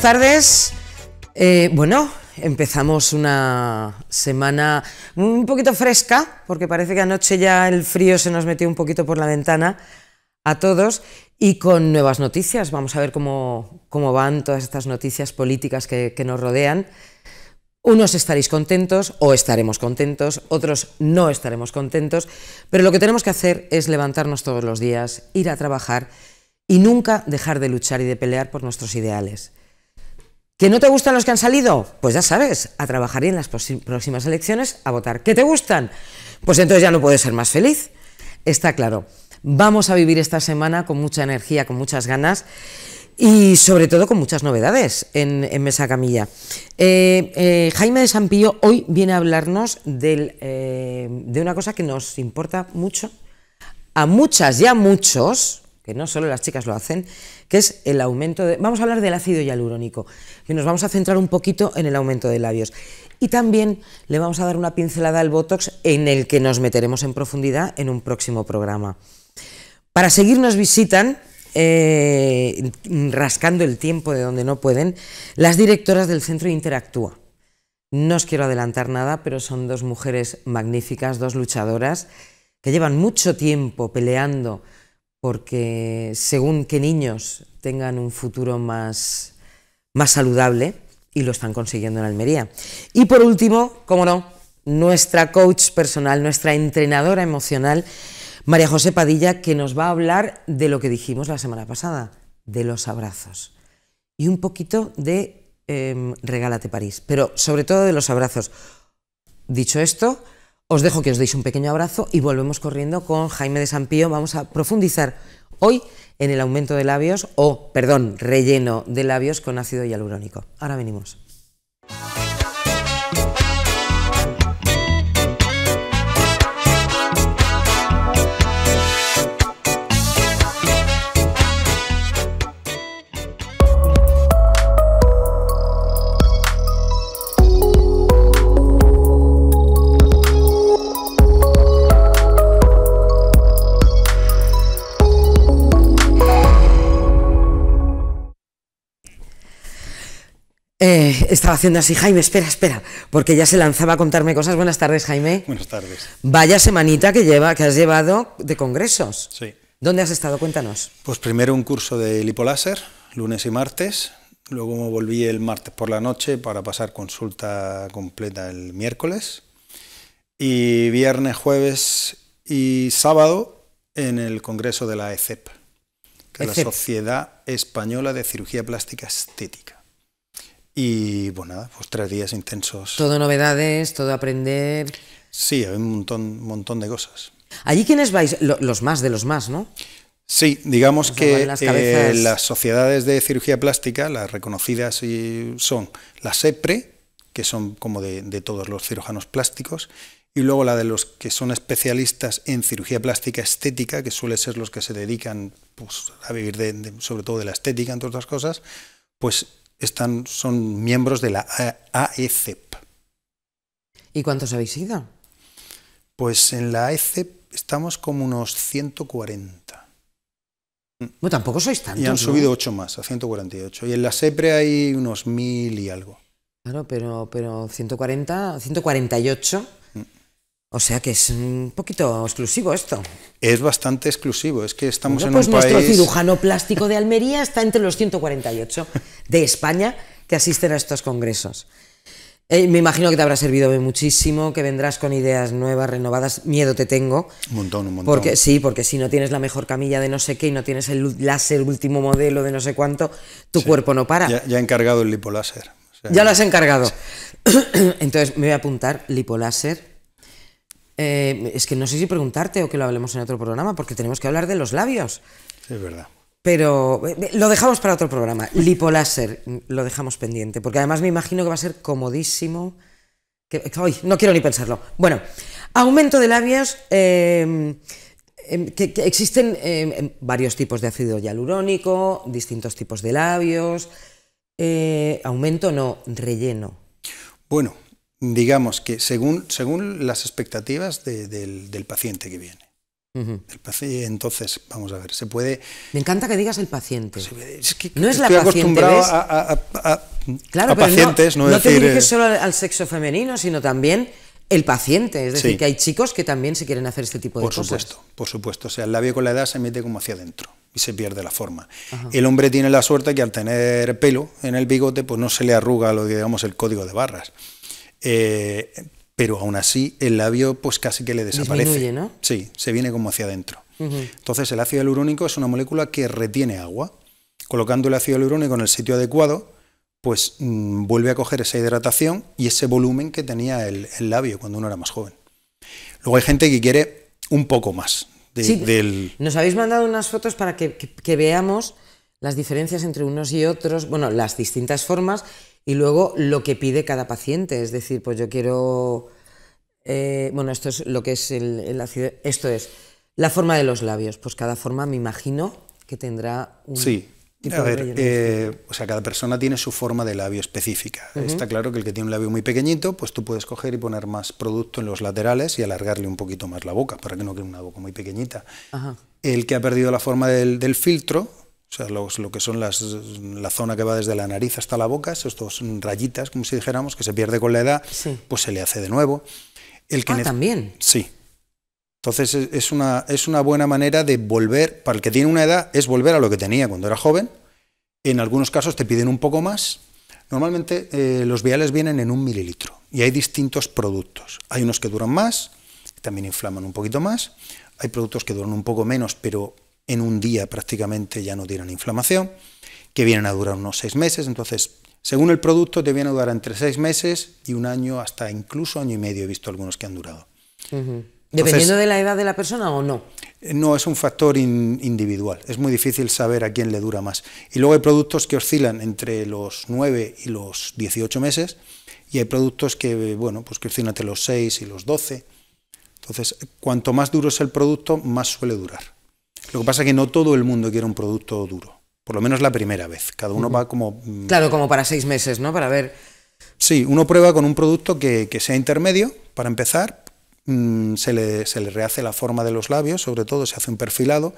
buenas tardes. Eh, bueno, empezamos una semana un poquito fresca, porque parece que anoche ya el frío se nos metió un poquito por la ventana a todos y con nuevas noticias. Vamos a ver cómo, van todas estas noticias políticas que nos rodean. Unos estaréis contentos o estaremos contentos, otros no estaremos contentos, pero lo que tenemos que hacer es levantarnos todos los días, ir a trabajar y nunca dejar de luchar y de pelear por nuestros ideales. ¿Que no te gustan los que han salido? Pues ya sabes, a trabajar y en las próximas elecciones a votar. ¿Que te gustan? Pues entonces ya no puedes ser más feliz. Está claro. Vamos a vivir esta semana con mucha energía, con muchas ganas y sobre todo con muchas novedades en, Mesa Camilla. Eh, eh, Jaime de Sampillo hoy viene a hablarnos eh, de una cosa que nos importa mucho a muchas y a muchos, que no solo las chicas lo hacen, que es el aumento de... Vamos a hablar del ácido hialurónico, y nos vamos a centrar un poquito en el aumento de labios. Y también le vamos a dar una pincelada al Botox en el que nos meteremos en profundidad en un próximo programa. Para seguir nos visitan, eh, rascando el tiempo de donde no pueden, las directoras del Centro Interactúa. No os quiero adelantar nada, pero son dos mujeres magníficas, dos luchadoras, que llevan mucho tiempo peleando porque según qué niños tengan un futuro más, saludable y lo están consiguiendo en Almería. Y por último, como no, nuestra coach personal, nuestra entrenadora emocional, María José Padilla, que nos va a hablar de lo que dijimos la semana pasada, de los abrazos y un poquito de em, Regálate París, pero sobre todo de los abrazos. Dicho esto, os dejo que os deis un pequeño abrazo y volvemos corriendo con Jaime de Sampío. Vamos a profundizar hoy en el aumento de labios o, perdón, relleno de labios con ácido hialurónico. Ahora venimos. estaba haciendo así, Jaime, espera, espera, porque ya se lanzaba a contarme cosas. Buenas tardes, Jaime. Buenas tardes. Vaya semanita que, lleva, que has llevado de congresos. Sí. ¿Dónde has estado? Cuéntanos. Pues primero un curso de lipoláser, lunes y martes. Luego volví el martes por la noche para pasar consulta completa el miércoles. Y viernes, jueves y sábado en el congreso de la ECEP, que es la e e Sociedad Española de Cirugía Plástica Estética. Y bueno, pues nada, pues tres días intensos. Todo novedades, todo aprender. Sí, hay un montón, montón de cosas. ¿Allí quiénes vais? los más de los más, ¿no? Sí, digamos que eh, las, sociedades de cirugía plástica, las reconocidas son la SEPRE, que son como de, todos los cirujanos plásticos, y luego la de los que son especialistas en cirugía plástica estética, que suele ser los que se dedican pues, a vivir sobre todo de la estética, entre otras cosas, pues están, son miembros de la AECEP. ¿Y cuántos habéis ido? Pues en la AECEP estamos como unos 140. Bueno, tampoco sois tantos. Y han subido 8 más, a 148. Y en la SEPRE e hay unos 1000 y algo. Claro, pero, pero 140, 148 o sea que es un poquito exclusivo esto. Es bastante exclusivo, es que estamos un en pues nuestro cirujano plástico de Almería está entre los 148 de España que asisten a estos congresos. Eh, me imagino que te habrá servido muchísimo, que vendrás con ideas nuevas, renovadas. Miedo te tengo. Un montón, un montón. Porque, sí, porque si no tienes la mejor camilla de no sé qué y no tienes el láser último modelo de no sé cuánto, tu cuerpo no para. Ya, he encargado el lipoláser. ya lo has encargado. Entonces me voy a apuntar lipoláser eh, es que no sé si preguntarte o que lo hablemos en otro programa, porque tenemos que hablar de los labios. Es verdad. Pero eh, eh, lo dejamos para otro programa. Lipoláser, lo dejamos pendiente, porque además me imagino que va a ser comodísimo. ay, no quiero ni pensarlo. Bueno, aumento de labios. Em, em, existen em, varios tipos de ácido hialurónico, distintos tipos de labios. aumento no, relleno. Bueno, digamos que según, según las expectativas del, del, paciente que viene. entonces, vamos a ver, se puede... Me encanta que digas el paciente. Pues, eh, es que no es la estoy acostumbrado A, a, a, claro, pacientes, no, decir no te diriges eh, solo al sexo femenino, sino también el paciente. Es decir, que hay chicos que también se quieren hacer este tipo de cosas. Por supuesto, por supuesto. O sea, el labio con la edad se mete como hacia adentro y se pierde la forma. El hombre tiene la suerte que al tener pelo en el bigote, pues no se le arruga lo digamos el código de barras. Eh, pero aún así el labio pues casi que le desaparece. ¿no? Sí, se viene como hacia adentro. Entonces el ácido hialurónico es una molécula que retiene agua. Colocando el ácido hialurónico en el sitio adecuado, pues mm, vuelve a coger esa hidratación y ese volumen que tenía el, labio cuando uno era más joven. Luego hay gente que quiere un poco más Nos habéis mandado unas fotos para que veamos las diferencias entre unos y otros, bueno, las distintas formas y luego lo que pide cada paciente. Es decir, pues yo quiero, eh, bueno, esto es lo que es el, ácido, esto es la forma de los labios. Pues cada forma me imagino que tendrá un... Sí. a ver, eh, o sea, cada persona tiene su forma de labio específica. Está claro que el que tiene un labio muy pequeñito, pues tú puedes coger y poner más producto en los laterales y alargarle un poquito más la boca, para que no quede una boca muy pequeñita. El que ha perdido la forma del filtro, o sea, lo que son la zona que va desde la nariz hasta la boca, esos dos rayitas, como si dijéramos, que se pierde con la edad, pues se le hace de nuevo. El que ah, también. Sí. Entonces es una, es una buena manera de volver, para el que tiene una edad, es volver a lo que tenía cuando era joven. En algunos casos te piden un poco más. Normalmente eh, los viales vienen en un mililitro y hay distintos productos. Hay unos que duran más, también inflaman un poquito más. Hay productos que duran un poco menos, pero en un día prácticamente ya no tienen inflamación, que vienen a durar unos seis meses. Entonces, según el producto, te viene a durar entre seis meses y un año, hasta incluso año y medio, he visto algunos que han durado. ¿Dependiendo de la edad de la persona o no? Eh, no, es un factor individual. Es muy difícil saber a quién le dura más. Y luego hay productos que oscilan entre los nueve y los dieciocho meses y hay productos que, eh, bueno, pues que oscilan entre los seis y los doce. Entonces, cuanto más duro es el producto, más suele durar. Lo que pasa es que no todo el mundo quiere un producto duro, por lo menos la primera vez. Cada uno va como... Mm, claro, como para seis meses, ¿no? Para ver... Sí, uno prueba con un producto que, sea intermedio, para empezar, mm, se, le, rehace la forma de los labios, sobre todo se hace un perfilado,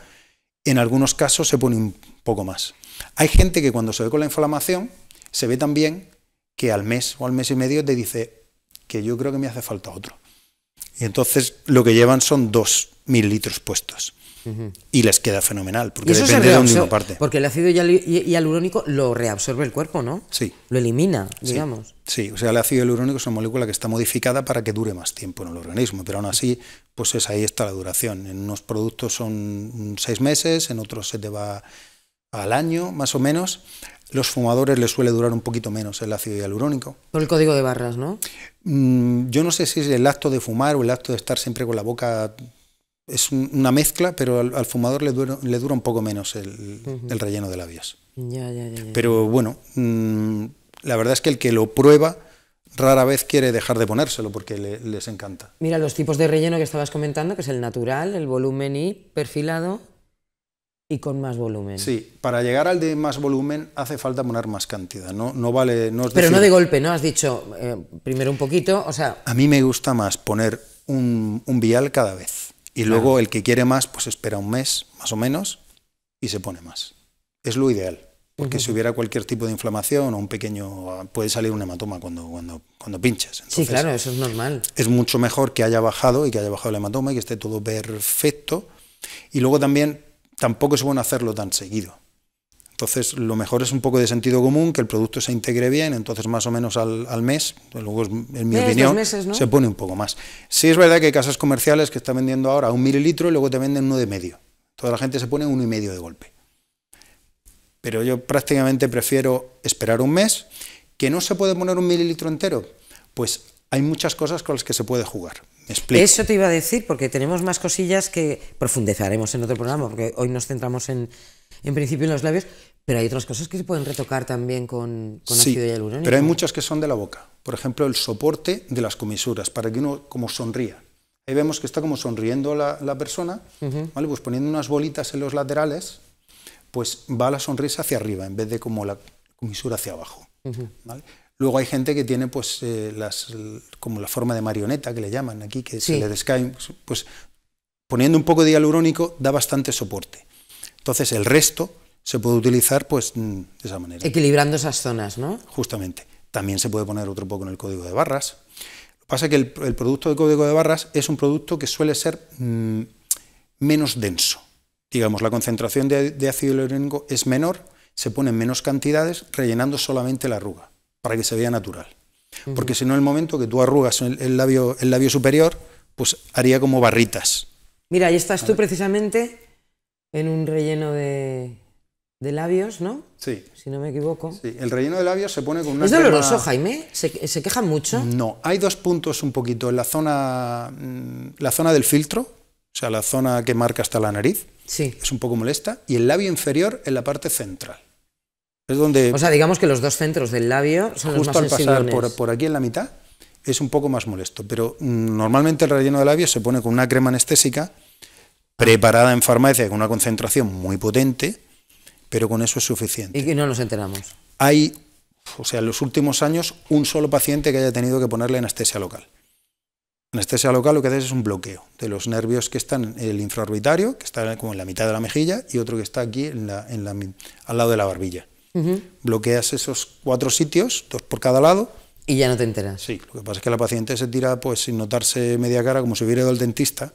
en algunos casos se pone un poco más. Hay gente que cuando se ve con la inflamación, se ve también que al mes o al mes y medio te dice que yo creo que me hace falta otro. Y entonces lo que llevan son dos mil litros puestos. Y les queda fenomenal, porque depende de dónde uno parte. Porque el ácido hialurónico lo reabsorbe el cuerpo, ¿no? Sí. Lo elimina, digamos. Sí, o sea, el ácido hialurónico es una molécula que está modificada para que dure más tiempo en el organismo, pero aún así, pues es, ahí está la duración. En unos productos son seis meses, en otros se te va al año, más o menos. Los fumadores les suele durar un poquito menos el ácido hialurónico. Por el código de barras, ¿no? Mm, yo no sé si es el acto de fumar o el acto de estar siempre con la boca es una mezcla, pero al, fumador le dura, le dura, un poco menos el, relleno de labios. Ya, ya, ya, pero bueno, mm, la verdad es que el que lo prueba rara vez quiere dejar de ponérselo porque les encanta. Mira, los tipos de relleno que estabas comentando, que es el natural, el volumen y perfilado y con más volumen. Sí, para llegar al de más volumen hace falta poner más cantidad, no, no vale... No es Pero no de golpe, ¿no? Has dicho eh, primero un poquito, o sea... A mí me gusta más poner un vial cada vez. Y luego el que quiere más, pues espera un mes, más o menos, y se pone más. Es lo ideal. Porque si hubiera cualquier tipo de inflamación o un pequeño. puede salir un hematoma cuando, cuando, cuando pinches. sí, claro, eso es normal. Es mucho mejor que haya bajado y que haya bajado el hematoma y que esté todo perfecto. Y luego también, tampoco es bueno hacerlo tan seguido. Entonces, lo mejor es un poco de sentido común, que el producto se integre bien, entonces más o menos al, mes, luego en mi opinión, se pone un poco más. Sí es verdad que hay casas comerciales que están vendiendo ahora un mililitro y luego te venden uno de medio. Toda la gente se pone uno y medio de golpe. Pero yo prácticamente prefiero esperar un mes. ¿Que no se puede poner un mililitro entero? Pues hay muchas cosas con las que se puede jugar. Eso te iba a decir, porque tenemos más cosillas que profundizaremos en otro programa, porque hoy nos centramos en, en principio en los labios, pero hay otras cosas que se pueden retocar también con, con sí, ácido Pero hay muchas que son de la boca. Por ejemplo, el soporte de las comisuras, para que uno como sonría. Ahí vemos que está como sonriendo la, persona, ¿vale? Pues poniendo unas bolitas en los laterales, pues va la sonrisa hacia arriba, en vez de como la comisura hacia abajo. ¿vale? Luego hay gente que tiene, pues, eh, las, como la forma de marioneta que le llaman aquí, que se le descae, pues, pues, poniendo un poco de hialurónico da bastante soporte. Entonces el resto se puede utilizar, pues, mm, de esa manera. Equilibrando esas zonas, ¿no? Justamente. También se puede poner otro poco en el código de barras. Lo que pasa es que el, producto de código de barras es un producto que suele ser mm, menos denso. Digamos, la concentración de, de ácido hialurónico es menor, se ponen menos cantidades rellenando solamente la arruga para que se vea natural. Porque si no, el momento que tú arrugas el, labio, el labio superior, pues haría como barritas. Mira, ahí estás tú precisamente en un relleno de, labios, ¿no? Sí. Si no me equivoco. Sí, el relleno de labios se pone con una. ¿Es doloroso, Jaime? ¿Se, ¿Se, quejan mucho? No, hay dos puntos un poquito. En la zona, mm, la zona del filtro, o sea, la zona que marca hasta la nariz, sí. es un poco molesta, y el labio inferior en la parte central donde... O sea, digamos que los dos centros del labio son los más al pasar por, aquí en la mitad es un poco más molesto, pero mm, normalmente el relleno de labio se pone con una crema anestésica preparada en farmacia con una concentración muy potente, pero con eso es suficiente. Y no nos enteramos. Hay, o sea, en los últimos años, un solo paciente que haya tenido que ponerle anestesia local. Anestesia local lo que hace es un bloqueo de los nervios que están en el infraorbitario, que está como en la mitad de la mejilla, y otro que está aquí en la, al lado de la barbilla. Bloqueas esos cuatro sitios, dos por cada lado. Y ya no te enteras. Sí, lo que pasa es que la paciente se tira pues sin notarse media cara, como si hubiera ido al dentista.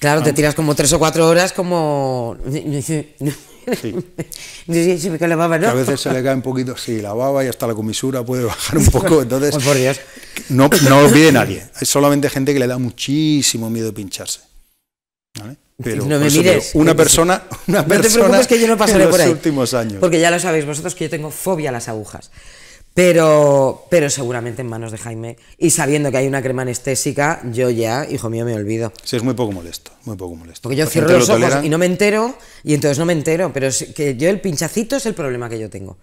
Claro, te tiras como tres o cuatro horas como... Sí. sí baba, ¿no? a veces se le cae un poquito, sí, la baba y hasta la comisura puede bajar un poco. Entonces, oh, No, no lo pide nadie. Es solamente gente que le da muchísimo miedo pincharse. ¿Vale? no me una persona, una persona. No que yo por ahí. últimos años. Porque ya lo sabéis vosotros que yo tengo fobia a las agujas. Pero, pero seguramente en manos de Jaime. Y sabiendo que hay una crema anestésica, yo ya, hijo mío, me olvido. Sí, es muy poco molesto, muy poco molesto. Porque yo cierro los ojos y no me entero, y entonces no me entero. Pero es que yo el pinchacito es el problema que yo tengo.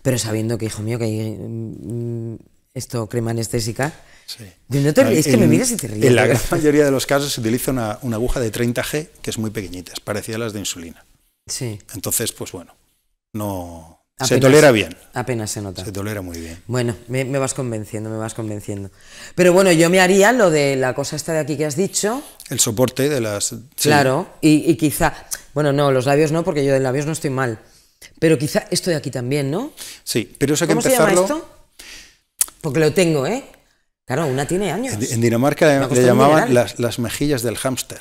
Pero sabiendo que, hijo mío, que hay mm, esto crema anestésica. Sí. es que me miras y te ríes. En la gran mayoría de los casos se utiliza una, aguja de 30G que es muy pequeñita, es parecida a las de insulina. Sí. Entonces, pues bueno, no... se tolera bien. Apenas se nota. Se tolera muy bien. Bueno, me, vas convenciendo, me vas convenciendo. Pero bueno, yo me haría lo de la cosa esta de aquí que has dicho. El soporte de las... Claro, y, quizá... Bueno, no, los labios no, porque yo de labios no estoy mal. Pero quizá esto de aquí también, ¿no? Sí, pero eso que ¿Cómo se llama esto? Porque lo tengo, ¿eh? Claro, una tiene años. En Dinamarca le llamaban las, mejillas del hámster.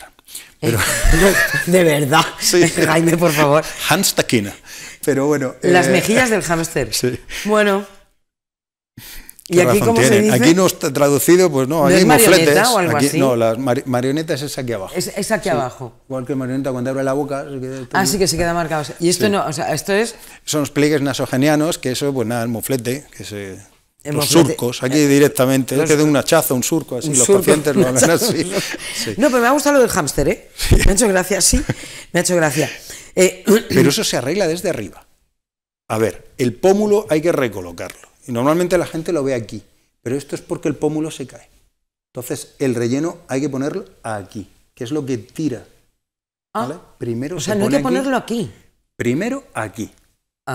Eh, de verdad. Jaime, por favor. Hamstakina. Pero bueno. Las eh, mejillas del hámster. Sí. Bueno. ¿Y aquí cómo se dice? Aquí no está traducido, pues no, ¿No aquí O No, las marionetas es aquí abajo. Es, aquí abajo. Igual que marioneta cuando abre la boca. ah, sí que se queda marcado. Y esto no, o sea, esto es. Son los pliegues nasogenianos, que eso, pues nada, el moflete, que se los surcos, aquí directamente, los, te de un hachazo, un surco, así, los pacientes lo hablan así. No, pero me ha gustado lo del hámster, ¿eh? Me ha hecho gracia, sí, me ha hecho gracia. Eh, pero eso se arregla desde arriba. A ver, el pómulo hay que recolocarlo. Y normalmente la gente lo ve aquí, pero esto es porque el pómulo se cae. Entonces, el relleno hay que ponerlo aquí, que es lo que tira. Ah, ¿vale? Primero o sea, no hay que ponerlo aquí. Primero aquí.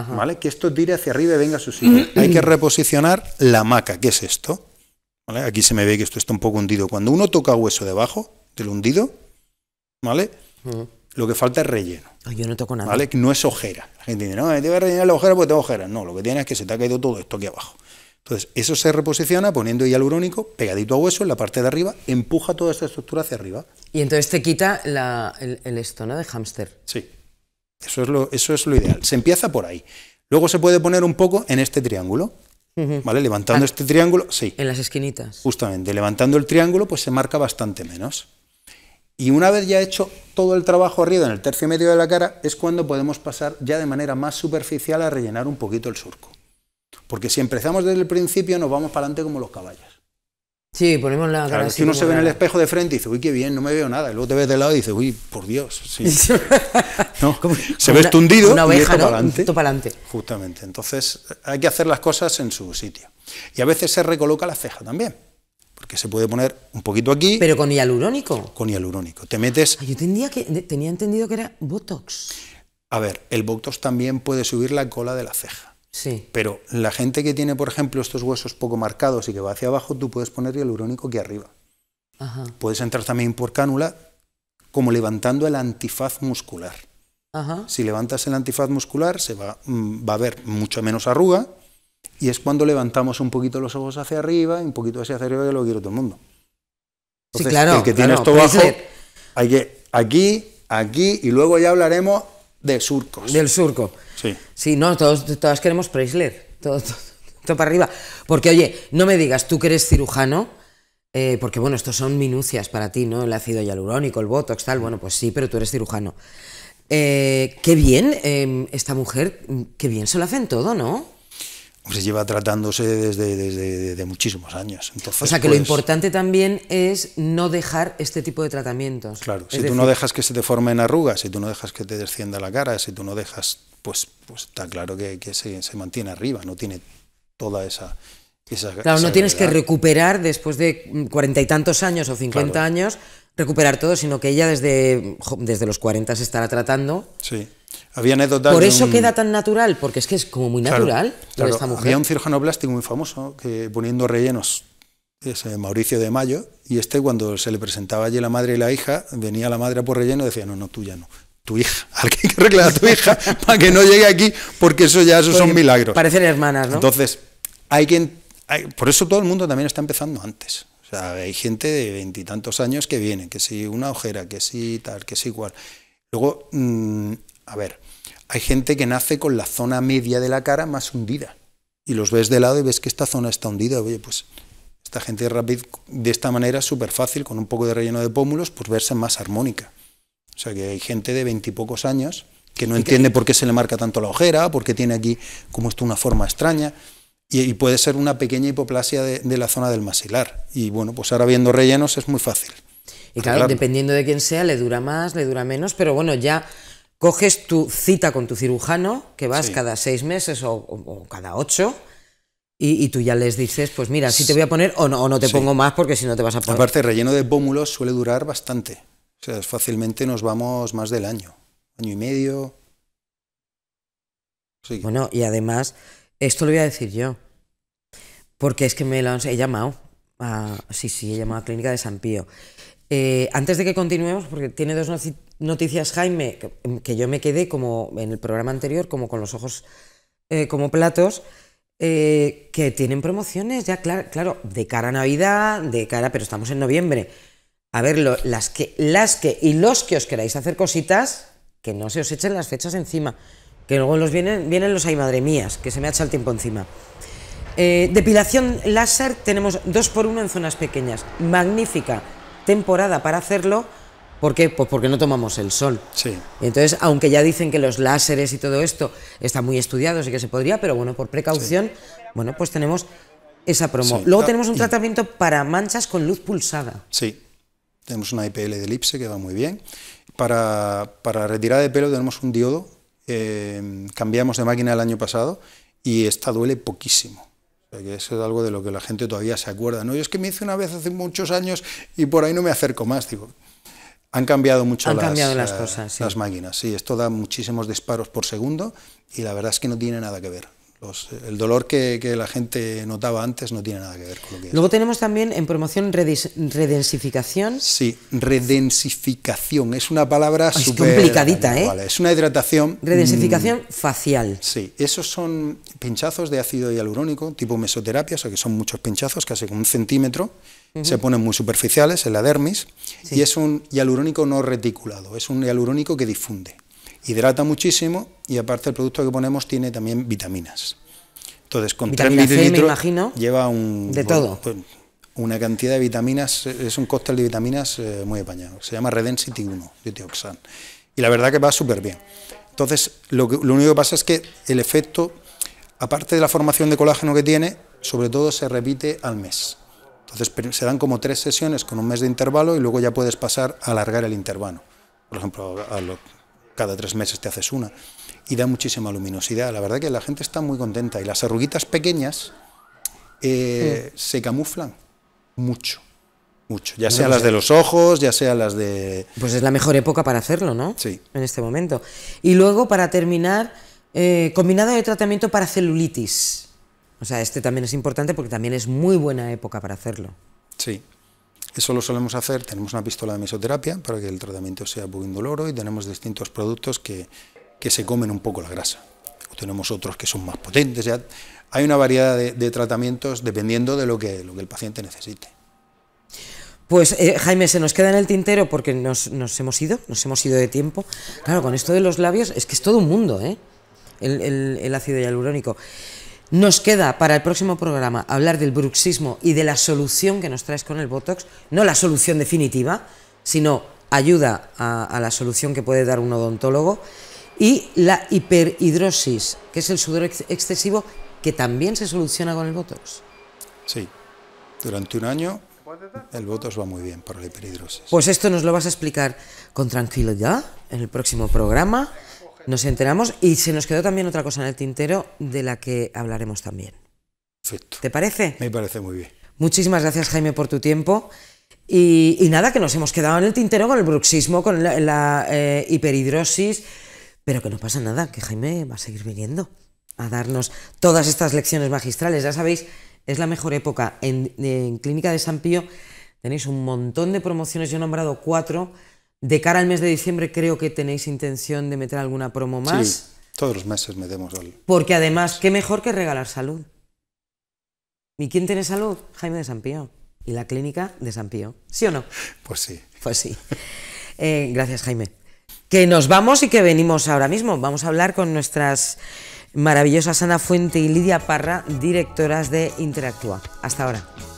¿vale? Que esto tire hacia arriba y venga a su sitio. Hay que reposicionar la maca, que es esto. Aquí se me ve que esto está un poco hundido. Cuando uno toca hueso debajo del hundido, ¿vale? Mm. Lo que falta es relleno. Yo no toco nada. ¿Vale? No es ojera. La gente dice, no, me debe rellenar la ojera porque tengo ojeras. No, lo que tiene es que se te ha caído todo esto aquí abajo. Entonces, eso se reposiciona poniendo hialurónico pegadito a hueso en la parte de arriba, empuja toda esta estructura hacia arriba. Y entonces te quita el, estona esto, De hámster. Sí. Eso es lo, ideal. Se empieza por ahí. Luego se puede poner un poco en este triángulo. ¿Vale? Levantando ah. este triángulo, sí. En las esquinitas. Justamente, levantando el triángulo, pues se marca bastante menos. Y una vez ya hecho todo el trabajo arriba en el tercio y medio de la cara, es cuando podemos pasar ya de manera más superficial a rellenar un poquito el surco. Porque si empezamos desde el principio, nos vamos para adelante como los caballos. Sí, ponemos la cara. Claro, uno se ve en el espejo de frente y dice, uy, qué bien, no me veo nada. Y luego te ves de lado y dices, uy, por Dios. se ve estundido una y ¿no? para adelante. Justamente. Entonces, hay que hacer las cosas en su sitio. Y a veces se recoloca la ceja también. Porque se puede poner un poquito aquí. ¿Pero con hialurónico? Con hialurónico. Te metes. yo que, tenía entendido que era Botox. A ver, el Botox también puede subir la cola de la ceja. Pero la gente que tiene, por ejemplo, estos huesos poco marcados y que va hacia abajo, tú puedes poner hialurónico aquí arriba. Puedes entrar también por cánula como levantando el antifaz muscular. Si levantas el antifaz muscular, se va, mm, va a haber mucho menos arruga y es cuando levantamos un poquito los ojos hacia arriba un poquito hacia arriba que lo quiere todo el mundo. sí, claro. El que tiene esto bajo, hay que aquí, aquí y luego ya hablaremos de surco. Del surco. Sí. Sí, no, todos, todas queremos Preisler. Todo, todo, para arriba. Porque, oye, no me digas, tú que eres cirujano, eh, porque, bueno, estos son minucias para ti, ¿no? El ácido hialurónico, el botox, tal. Bueno, pues sí, pero tú eres cirujano. Eh, qué bien, eh, esta mujer, qué bien se lo hacen todo, ¿no? se lleva tratándose desde, muchísimos años. Entonces, o sea que lo pues, importante también es no dejar este tipo de tratamientos. Claro, si tú no dejas que se te formen arrugas, si tú no dejas que te descienda la cara, si tú no dejas, pues, pues está claro que, se, mantiene arriba, no tiene toda esa... claro, no tienes que recuperar después de cuarenta y tantos años o cincuenta años, recuperar todo, sino que ella desde, desde los cuarenta se estará tratando. Sí había anécdotas. Por eso queda tan natural, porque es que es como muy natural claro, esta mujer. Había un cirujano plástico muy famoso que poniendo rellenos, es eh, Mauricio de Mayo, y este cuando se le presentaba allí la madre y la hija, venía la madre por relleno y decía, no, no, tú ya no, tu hija, alguien que hay a tu hija para que no llegue aquí, porque eso ya eso son milagros. Parecen hermanas, ¿no? Entonces, hay quien. por eso todo el mundo también está empezando antes. O sea, hay gente de veintitantos años que viene, que si una ojera, que sí tal, que si igual. Luego, mm, a ver, hay gente que nace con la zona media de la cara más hundida. Y los ves de lado y ves que esta zona está hundida. Oye, pues esta gente rapid, de esta manera es súper fácil, con un poco de relleno de pómulos, pues verse más armónica. O sea que hay gente de veintipocos años que no entiende por qué se le marca tanto la ojera, por qué tiene aquí como esto una forma extraña. Y, puede ser una pequeña hipoplasia de, la zona del maxilar. Y bueno, pues ahora viendo rellenos es muy fácil. Y claro, dependiendo de quién sea, le dura más, le dura menos, pero bueno, ya coges tu cita con tu cirujano, que vas cada seis meses o, cada ocho, y, tú ya les dices, pues mira, si te voy a poner o no, no te pongo más porque si no te vas a poner. Aparte, relleno de pómulos suele durar bastante. O sea, fácilmente nos vamos más del año, año y medio. Sí. Bueno, y además, esto lo voy a decir yo, porque es que me lo han, he llamado. A, sí, sí, he llamado a Clínica de San Pío. Eh, antes de que continuemos, porque tiene dos, noticias, Jaime, que, yo me quedé como en el programa anterior, como con los ojos eh, como platos, eh, que tienen promociones ya, claro, claro, de cara a Navidad, de cara, pero estamos en noviembre. A ver, las, que, las que y los que os queráis hacer cositas, que no se os echen las fechas encima, que luego los vienen, vienen los hay madre mías, que se me echa el tiempo encima. Eh, depilación láser tenemos dos por uno en zonas pequeñas. Magnífica temporada para hacerlo ¿Por qué? Pues porque no tomamos el sol. Sí. Entonces, aunque ya dicen que los láseres y todo esto están muy estudiados y que se podría, pero bueno, por precaución, bueno, pues tenemos esa promo. Luego tenemos un tratamiento para manchas con luz pulsada. Sí, tenemos una IPL de elipse que va muy bien. Para, para retirada de pelo tenemos un diodo, eh, cambiamos de máquina el año pasado y esta duele poquísimo. que eso es algo de lo que la gente todavía se acuerda. No, yo es que me hice una vez hace muchos años y por ahí no me acerco más. Digo, han cambiado mucho las, eh, las máquinas, sí. Esto da muchísimos disparos por segundo y la verdad es que no tiene nada que ver el dolor que, la gente notaba antes no tiene nada que ver con lo que Luego tenemos también en promoción redensificación. Sí, redensificación. Es una palabra oh, súper... complicadita, ¿eh? es una hidratación... Mm, redensificación facial. Sí, esos son pinchazos de ácido hialurónico, tipo mesoterapia, o sea que son muchos pinchazos, casi con un centímetro. Se ponen muy superficiales en la dermis y es un hialurónico no reticulado, es un hialurónico que difunde hidrata muchísimo y aparte el producto que ponemos tiene también vitaminas. Entonces, con 3 lleva un... De todo. Pues, pues, una cantidad de vitaminas, eh, es un cóctel de vitaminas eh, muy apañado. Se llama Redensity 1, tioxan. Y la verdad que va súper bien. Entonces, lo, único que pasa es que el efecto, aparte de la formación de colágeno que tiene, sobre todo se repite al mes. Entonces se dan como tres sesiones con un mes de intervalo y luego ya puedes pasar a alargar el intervalo. Por ejemplo, a los cada tres meses te haces una, y da muchísima luminosidad. La verdad que la gente está muy contenta y las arruguitas pequeñas eh, se camuflan mucho. Mucho, ya sea pues las de los ojos, ya sea las de... Pues es la mejor época para hacerlo, ¿no? Sí. En este momento. Y luego, para terminar, eh, combinado de tratamiento para celulitis. O sea, este también es importante porque también es muy buena época para hacerlo. Sí, eso lo solemos hacer, tenemos una pistola de mesoterapia para que el tratamiento sea poco indoloro y tenemos distintos productos que, se comen un poco la grasa. tenemos otros que son más potentes, ya hay una variedad de, tratamientos dependiendo de lo que, lo que el paciente necesite. Pues eh, Jaime, se nos queda en el tintero porque nos, hemos ido, nos hemos ido de tiempo. Claro, con esto de los labios es que es todo un mundo, ¿eh? el, el ácido hialurónico. Nos queda para el próximo programa hablar del bruxismo y de la solución que nos traes con el Botox, no la solución definitiva, sino ayuda a, la solución que puede dar un odontólogo, y la hiperhidrosis, que es el sudor excesivo, que también se soluciona con el Botox. Sí, durante un año el Botox va muy bien para la hiperhidrosis. Pues esto nos lo vas a explicar con tranquilidad en el próximo programa. Nos enteramos y se nos quedó también otra cosa en el tintero de la que hablaremos también. Perfecto. ¿Te parece? Me parece muy bien. Muchísimas gracias, Jaime, por tu tiempo. Y, nada, que nos hemos quedado en el tintero con el bruxismo, con la, eh, hiperhidrosis, pero que no pasa nada, que Jaime va a seguir viniendo a darnos todas estas lecciones magistrales. Ya sabéis, es la mejor época. En, en Clínica de San Pío tenéis un montón de promociones, yo he nombrado cuatro de cara al mes de diciembre creo que tenéis intención de meter alguna promo más. Sí, todos los meses metemos algo. Porque además, qué mejor que regalar salud. ¿Y quién tiene salud? Jaime de San Pío. Y la clínica de San ¿Sí o no? Pues sí. Pues sí. Eh, gracias, Jaime. Que nos vamos y que venimos ahora mismo. Vamos a hablar con nuestras maravillosas Ana Fuente y Lidia Parra, directoras de Interactúa. Hasta ahora.